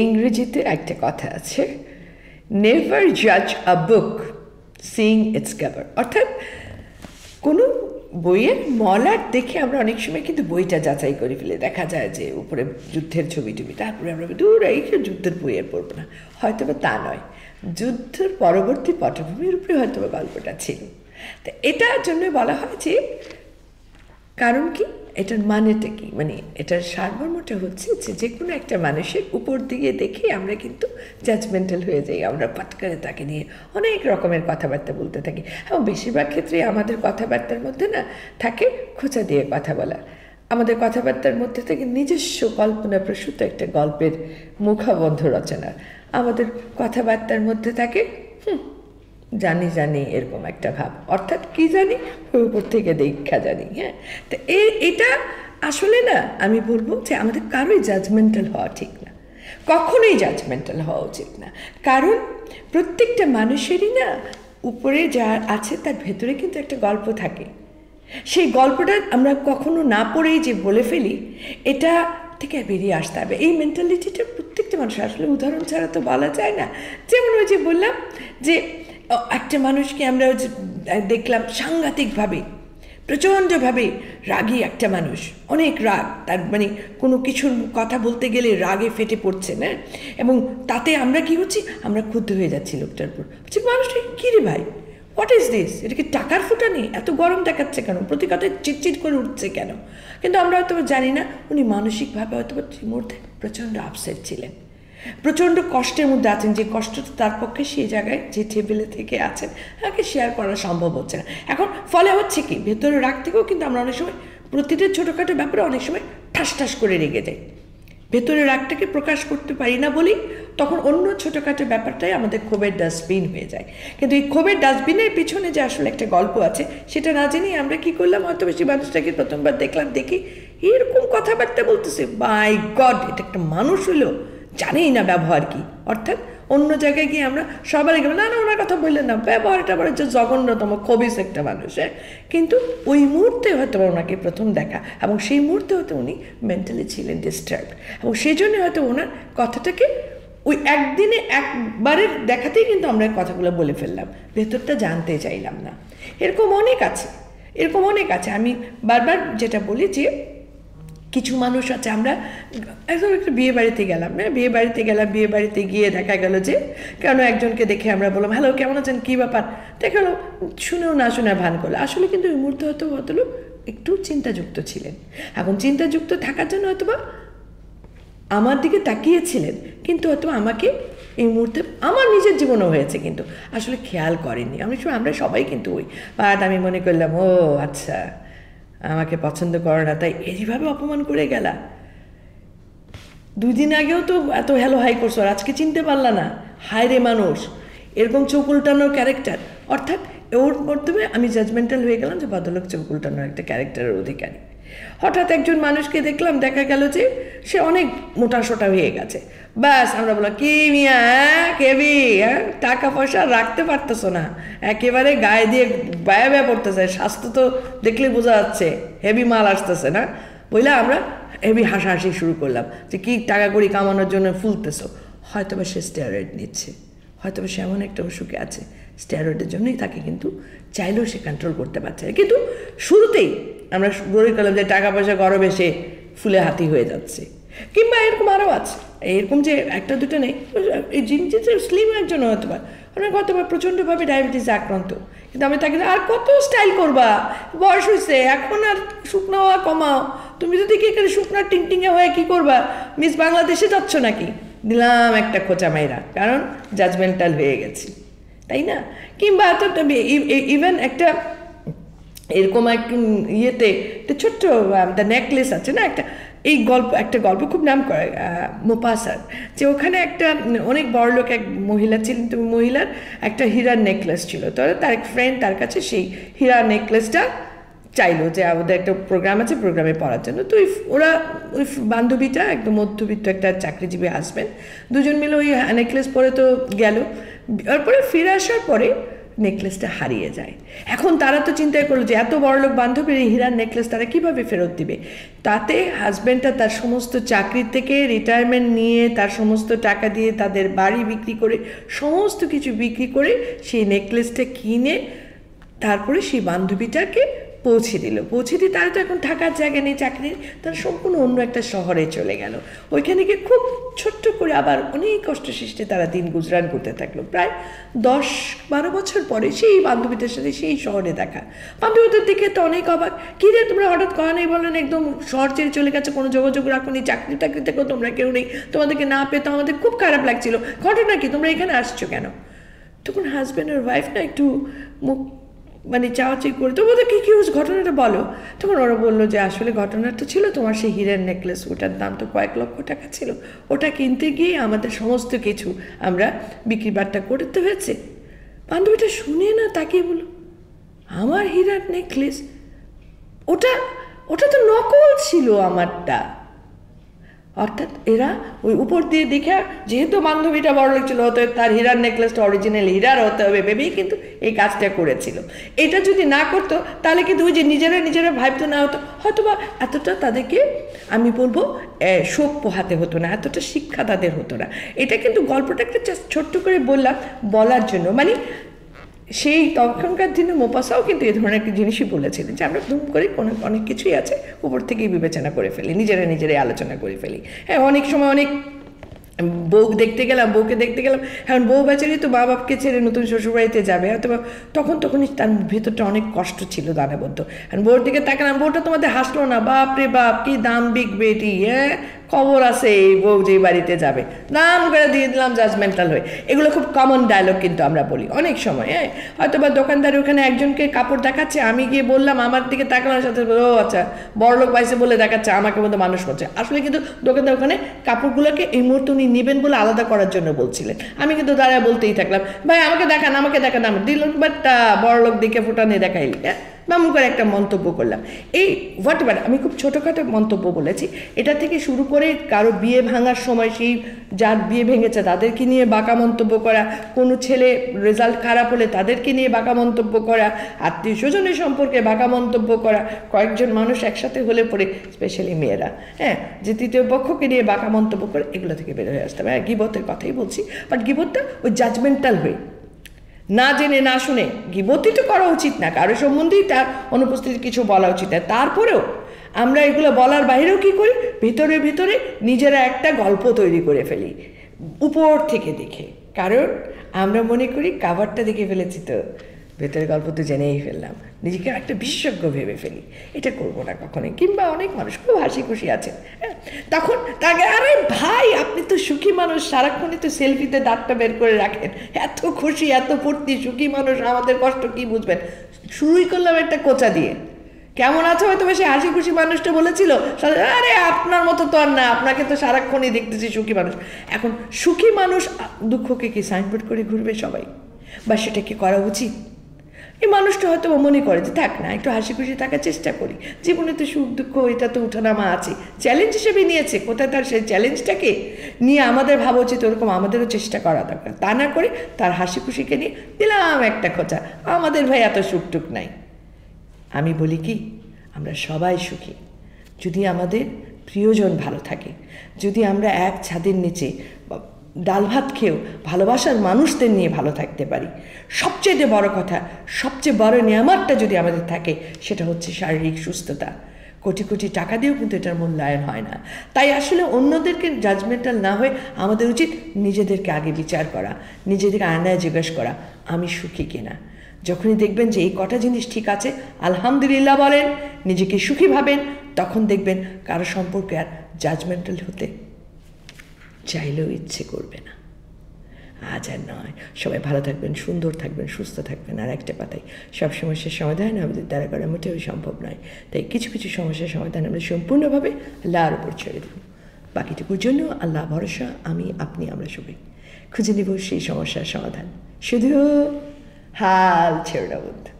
ইংরেজিতে একটা কথা আছে নেভার জাজ a book sing its cover অর্থাৎ কোনো বইয়ের মলার দেখে আমরা অনেক সময় কিন্তু বইটা যাচাই করে ফেলে দেখা যায় যে উপরে যুদ্ধের ছবি টুবি তারপরে আমরা দূর এই যুদ্ধের বইয়ের পড়বো না হয়তো বা তা নয় যুদ্ধের পরবর্তী পটভূমির উপরে হয়তো বা গল্পটা ছিল তা এটার জন্য বলা হয় যে কারণ কি এটার মানেটা কি মানে এটার সারমর্মটা হচ্ছে যে যে কোনো একটা মানুষের উপর দিয়ে দেখে আমরা কিন্তু জাজমেন্টাল হয়ে যাই আমরা পাট করে তাকে নিয়ে অনেক রকমের কথাবার্তা বলতে থাকি এবং বেশিরভাগ ক্ষেত্রে আমাদের কথাবার্তার মধ্যে না থাকে খোঁচা দিয়ে কথা বলা আমাদের কথাবার্তার মধ্যে থেকে নিজস্ব কল্পনা প্রসূত একটা গল্পের মুখাবন্ধ রচনা আমাদের কথাবার্তার মধ্যে থাকে হুম জানি জানি এরকম একটা ভাব অর্থাৎ কি জানি উপর থেকে দীক্ষা জানি হ্যাঁ তো এই এটা আসলে না আমি বলবো যে আমাদের কারোই জাজমেন্টাল হওয়া ঠিক না কখনোই জাজমেন্টাল হওয়া উচিত না কারণ প্রত্যেকটা মানুষেরই না উপরে যা আছে তার ভেতরে কিন্তু একটা গল্প থাকে সেই গল্পটা আমরা কখনো না পড়েই যে বলে ফেলি এটা থেকে বেরিয়ে আসতে হবে এই মেন্টালিটিটা প্রত্যেকটা মানুষ আসলে উদাহরণ ছাড়া তো বলা যায় না যেমন ওই যে বললাম যে একটা মানুষকে আমরা দেখলাম সাংঘাতিকভাবে প্রচণ্ডভাবে রাগী একটা মানুষ অনেক রাগ তার মানে কোনো কিছুর কথা বলতে গেলে রাগে ফেটে পড়ছে না এবং তাতে আমরা কি হচ্ছি আমরা ক্ষুদ্ধ হয়ে যাচ্ছি লোকটার উপর বলছি মানুষটা কী রে ভাই হোয়াট ইজ দিস এটা কি টাকার নেই এত গরম দেখাচ্ছে কেন প্রতি কথায় চিটচিট করে উঠছে কেন কিন্তু আমরা হয়তো জানি না উনি মানসিকভাবে হয়তো সেই মুহূর্তে প্রচণ্ড আপসেট ছিলেন প্রচণ্ড কষ্টের মধ্যে আছেন যে কষ্ট তার পক্ষে সেই জায়গায় যে টেবিলে থেকে আছেন তাকে শেয়ার করা সম্ভব হচ্ছে না এখন ফলে হচ্ছে কি ভেতরে রাগ থেকেও কিন্তু আমরা অনেক সময় প্রতিটা ছোটোখাটো ব্যাপারে অনেক সময় ঠাস ঠাস করে রেগে যাই ভেতরে রাগটাকে প্রকাশ করতে পারি না বলেই তখন অন্য ছোটোখাটো ব্যাপারটাই আমাদের ক্ষোভের ডাস্টবিন হয়ে যায় কিন্তু এই ক্ষোভের ডাস্টবিনের পিছনে যে আসলে একটা গল্প আছে সেটা না জেনেই আমরা কি করলাম হয়তো বেশি মানুষটাকে প্রথমবার দেখলাম দেখি এরকম কথাবার্তা বলতেছে বাই গড এটা একটা মানুষ হলো জানেই না ব্যবহার কি অর্থাৎ অন্য জায়গায় গিয়ে আমরা সবাই গেলাম না না ওনার কথা বললেন না ব্যবহারটা বড় হচ্ছে জঘন্যতম খবিস একটা মানুষের হ্যাঁ? কিন্তু ওই মুহূর্তে হয়তো ওনাকে প্রথম দেখা এবং সেই মুহূর্তে হয়তো উনি মেন্টালি ছিলেন ডিস্টার্ব এবং সেই জন্য হয়তো ওনার কথাটাকে ওই একদিনে একবারের দেখাতেই কিন্তু আমরা কথাগুলো বলে ফেললাম ভেতরটা জানতে চাইলাম না এরকম অনেক আছে এরকম অনেক আছে আমি বারবার যেটা বলি যে কিছু মানুষ আছে আমরা একদম একটা বিয়ে বাড়িতে গেলাম না হ্যাঁ, বিয়ে বাড়িতে গেলাম বিয়ে বাড়িতে গিয়ে দেখা গেল যে কেন একজনকে দেখে আমরা বললাম হ্যালো কেমন আছেন কী ব্যাপার দেখে গেলো শুনেও না শুনে ভান করলো আসলে কিন্তু ওই মুহূর্তে হয়তো ভদ্রলোক একটু চিন্তাযুক্ত ছিলেন এখন চিন্তাযুক্ত থাকার জন্য হয়তো বা আমার দিকে তাকিয়েছিলেন কিন্তু হয়তো আমাকে এই মুহূর্তে আমার নিজের জীবনও হয়েছে কিন্তু আসলে খেয়াল করেনি আমি আমরা সবাই কিন্তু ওই বাট আমি মনে করলাম ও আচ্ছা আমাকে পছন্দ করো না তাই এইভাবে অপমান করে গেলা দুদিন আগেও তো এত হ্যালো হাই করছো আর আজকে চিনতে পারলা না হাই রে মানুষ এরকম চোখ উল্টানোর ক্যারেক্টার অর্থাৎ ওর মাধ্যমে আমি জাজমেন্টাল হয়ে গেলাম যে ভদ্রলোক চোখ উল্টানোর একটা ক্যারেক্টারের অধিকারী হঠাৎ একজন মানুষকে দেখলাম দেখা গেল যে সে অনেক মোটা সোটা হয়ে গেছে ব্যাস আমরা বললাম কি মিয়া হ্যাঁ? কেবি হ্যাঁ টাকা পয়সা রাখতে পারতেছো না একেবারে গায়ে দিয়ে ব্যয় ব্যয় পড়তেছে স্বাস্থ্য তো দেখলে বোঝা যাচ্ছে হেভি মাল আসতেছে না বুঝলে আমরা হেভি হাসাহাসি শুরু করলাম যে কী টাকা করি কামানোর জন্য ফুলতেছো হয়তো বা সে স্টেরয়েড নিচ্ছে হয়তো বা সে এমন একটা অসুখে আছে স্টেরয়েডের জন্যই তাকে কিন্তু চাইলেও সে কন্ট্রোল করতে পারছে কিন্তু শুরুতেই আমরা গরি করলাম যে টাকা পয়সা গরম এসে ফুলে হাতি হয়ে যাচ্ছে কিংবা এরকম আরও আছে এরকম যে একটা দুটো নেই এই জিনজিসের স্লিম জন্য হতে পারে অনেক হতে প্রচণ্ডভাবে ডায়াবেটিস আক্রান্ত কিন্তু আমি তাকে আর কত স্টাইল করবা বয়স হয়েছে এখন আর শুকনো হওয়া কমাও তুমি যদি কি করে শুকনো টিংটিংয়ে হয়ে কি করবা মিস বাংলাদেশে যাচ্ছ নাকি দিলাম একটা খোঁচা মাইরা কারণ জাজমেন্টাল হয়ে গেছি তাই না কিংবা তো ইভেন একটা এরকম এক ইয়েতে একটা ছোট্ট দ্য নেকলেস আছে না একটা এই গল্প একটা গল্প খুব নাম করে মোপাসার যে ওখানে একটা অনেক বড় লোক এক মহিলা ছিলেন তো মহিলার একটা হীরার নেকলেস ছিল তো তার এক ফ্রেন্ড তার কাছে সেই হীরা নেকলেসটা চাইলো যে ওদের একটা প্রোগ্রাম আছে প্রোগ্রামে পড়ার জন্য তো ওরা ওই বান্ধবীটা একদম মধ্যবিত্ত একটা চাকরিজীবী আসবেন দুজন মিলে ওই নেকলেস পরে তো গেল তারপরে ফিরে আসার পরে নেকলেসটা হারিয়ে যায় এখন তারা তো চিন্তা করলো যে এত বড় লোক বান্ধবীর হীরার নেকলেস তারা কীভাবে ফেরত দিবে তাতে হাজব্যান্ডটা তার সমস্ত চাকরি থেকে রিটায়ারমেন্ট নিয়ে তার সমস্ত টাকা দিয়ে তাদের বাড়ি বিক্রি করে সমস্ত কিছু বিক্রি করে সেই নেকলেসটা কিনে তারপরে সেই বান্ধবীটাকে পৌঁছে দিল পৌঁছে দিয়ে তারা তো এখন থাকার জায়গা নেই চাকরির তারা সম্পূর্ণ অন্য একটা শহরে চলে গেল ওইখানে গিয়ে খুব ছোট্ট করে আবার অনেক কষ্ট সৃষ্টি তারা দিন গুজরান করতে থাকলো প্রায় দশ বারো বছর পরে সেই বান্ধবীদের সাথে সেই শহরে দেখা বান্ধবীদের দিকে তো অনেক অবাক কি রে তোমরা হঠাৎ করা নেই বললেন একদম শহর ছেড়ে চলে গেছে কোনো যোগাযোগ রাখুনি চাকরি টাকরি থেকেও তোমরা কেউ নেই তোমাদেরকে না পেতো আমাদের খুব খারাপ লাগছিল ঘটনা কি তোমরা এখানে আসছো কেন তখন হাজব্যান্ড আর ওয়াইফ না একটু মুখ মানে চাওয়াচি করে তো বলতো কী কী হয়েছে ঘটনাটা বলো তখন ওরা বললো যে আসলে ঘটনাটা ছিল তোমার সেই হিরের নেকলেস ওটার দাম তো কয়েক লক্ষ টাকা ছিল ওটা কিনতে গিয়ে আমাদের সমস্ত কিছু আমরা বিক্রি বাট্টা করতে হয়েছে বান্ধবীটা শুনে না তাকে বলো আমার হিরার নেকলেস ওটা ওটা তো নকল ছিল আমারটা অর্থাৎ এরা ওই উপর দিয়ে দেখে যেহেতু বান্ধবীটা বড় লোক ছিল হতে তার হীরার নেকলেসটা অরিজিনাল হীরার হতে হবে ভেবেই কিন্তু এই কাজটা করেছিল এটা যদি না করতো তাহলে কিন্তু ওই যে নিজেরা নিজেরা ভাবতো না হতো হয়তোবা এতটা তাদেরকে আমি বলবো শোক পোহাতে হতো না এতটা শিক্ষা তাদের হতো না এটা কিন্তু গল্পটা একটা ছোট্ট করে বললাম বলার জন্য মানে সেই তখনকার দিনে মোপাসাও কিন্তু এই ধরনের একটা জিনিসই বলেছিলেন যে আমরা ধুম করে কোনো অনেক কিছুই আছে উপর থেকেই বিবেচনা করে ফেলি নিজেরা নিজেরাই আলোচনা করে ফেলি হ্যাঁ অনেক সময় অনেক বউ দেখতে গেলাম বউকে দেখতে গেলাম এখন বউ বেচারি তো মা বাপকে ছেড়ে নতুন শ্বশুরবাড়িতে যাবে হয়তো তখন তখনই তার ভেতরটা অনেক কষ্ট ছিল দানাবদ্ধ এখন বউর দিকে তাকালাম বউটা তোমাদের হাসলো না বাপ রে বাপ কি দাম বিকবে এটি হ্যাঁ খবর আছে এই বউ যে বাড়িতে যাবে নাম করে দিয়ে দিলাম জাজমেন্টাল হয়ে এগুলো খুব কমন ডায়লগ কিন্তু আমরা বলি অনেক সময় হ্যাঁ হয়তো বা দোকানদার ওখানে একজনকে কাপড় দেখাচ্ছে আমি গিয়ে বললাম আমার দিকে তাকানোর সাথে ও আচ্ছা বড়লোক পাইছে বলে দেখাচ্ছে আমাকে মতো মানুষ করছে আসলে কিন্তু দোকানদার ওখানে কাপড়গুলোকে এই মুহূর্তে উনি নেবেন বলে আলাদা করার জন্য বলছিলেন আমি কিন্তু দাঁড়ায় বলতেই থাকলাম ভাই আমাকে দেখান আমাকে দেখান আমার দিল বাট বড়লোক দিকে ফুটানে দেখাইলি হ্যাঁ তেমন করে একটা মন্তব্য করলাম এই হোয়াট এভার আমি খুব ছোটোখাটো মন্তব্য বলেছি এটা থেকে শুরু করে কারো বিয়ে ভাঙার সময় সেই যার বিয়ে ভেঙেছে তাদেরকে নিয়ে বাঁকা মন্তব্য করা কোনো ছেলে রেজাল্ট খারাপ হলে তাদেরকে নিয়ে বাঁকা মন্তব্য করা আত্মীয় স্বজনের সম্পর্কে বাঁকা মন্তব্য করা কয়েকজন মানুষ একসাথে হলে পরে স্পেশালি মেয়েরা হ্যাঁ যে তৃতীয় পক্ষকে নিয়ে বাঁকা মন্তব্য করে এগুলো থেকে বের হয়ে আসতে হবে হ্যাঁ গিবতের কথাই বলছি বাট গিবতটা ওই জাজমেন্টাল হয়ে না জেনে না শুনে গিবতি তো করা উচিত না কারো সম্বন্ধেই তার অনুপস্থিতি কিছু বলা উচিত না তারপরেও আমরা এগুলো বলার বাইরেও কি করি ভিতরে ভিতরে নিজেরা একটা গল্প তৈরি করে ফেলি উপর থেকে দেখে কারণ আমরা মনে করি কাভারটা দেখে ফেলেছি তো ভেতরের গল্প তো জেনেই ফেললাম নিজেকে একটা বিশেষজ্ঞ ভেবে ফেলি এটা করব না কখনোই কিংবা অনেক মানুষ খুব হাসি খুশি আছেন হ্যাঁ তখন তাকে আরে ভাই আপনি তো সুখী মানুষ সারাক্ষণই তো সেলফিতে দাঁতটা বের করে রাখেন এত খুশি এত ফুর্তি সুখী মানুষ আমাদের কষ্ট কি বুঝবেন শুরুই করলাম একটা কোচা দিয়ে কেমন আছো হয়তো বেশি হাসি খুশি মানুষটা বলেছিল আরে আপনার মতো তো আর না আপনাকে তো সারাক্ষণই দেখতেছি সুখী মানুষ এখন সুখী মানুষ দুঃখকে কি সাইনবোর্ড করে ঘুরবে সবাই বা সেটা কি করা উচিত এই মানুষটা হয়তো মনে করে যে থাক না একটু হাসি খুশি থাকার চেষ্টা করি জীবনে তো সুখ দুঃখ এটা তো উঠানামা আছে চ্যালেঞ্জ হিসেবে নিয়েছে কোথায় তার সেই চ্যালেঞ্জটাকে নিয়ে আমাদের ভাবা উচিত ওরকম আমাদেরও চেষ্টা করা দরকার তা না করে তার হাসি খুশিকে নিয়ে দিলাম একটা খোঁচা আমাদের ভাই এত সুখ টুক নাই আমি বলি কি আমরা সবাই সুখী যদি আমাদের প্রিয়জন ভালো থাকে যদি আমরা এক ছাদের নিচে ডাল ভাত খেয়েও ভালোবাসার মানুষদের নিয়ে ভালো থাকতে পারি সবচেয়ে বড় কথা সবচেয়ে বড় নিয়ামারটা যদি আমাদের থাকে সেটা হচ্ছে শারীরিক সুস্থতা কোটি কোটি টাকা দিয়েও কিন্তু এটার মূল্যায়ন হয় না তাই আসলে অন্যদেরকে জাজমেন্টাল না হয়ে আমাদের উচিত নিজেদেরকে আগে বিচার করা নিজেদেরকে আয়নায় জিজ্ঞেস করা আমি সুখী কিনা যখনই দেখবেন যে এই কটা জিনিস ঠিক আছে আলহামদুলিল্লাহ বলেন নিজেকে সুখী ভাবেন তখন দেখবেন কারো সম্পর্কে আর জাজমেন্টাল হতে চাইলেও ইচ্ছে করবে না আজ আর নয় সবাই ভালো থাকবেন সুন্দর থাকবেন সুস্থ থাকবেন আর একটা কথাই সব সমস্যার সমাধান আমাদের দ্বারা করা মোটেও সম্ভব নয় তাই কিছু কিছু সমস্যার সমাধান আমরা সম্পূর্ণভাবে আল্লাহর উপর ছেড়ে দেব বাকিটুকুর জন্য আল্লাহ ভরসা আমি আপনি আমরা সবাই খুঁজে নেব সেই সমস্যার সমাধান শুধু হাল ছেড়ে বন্ধু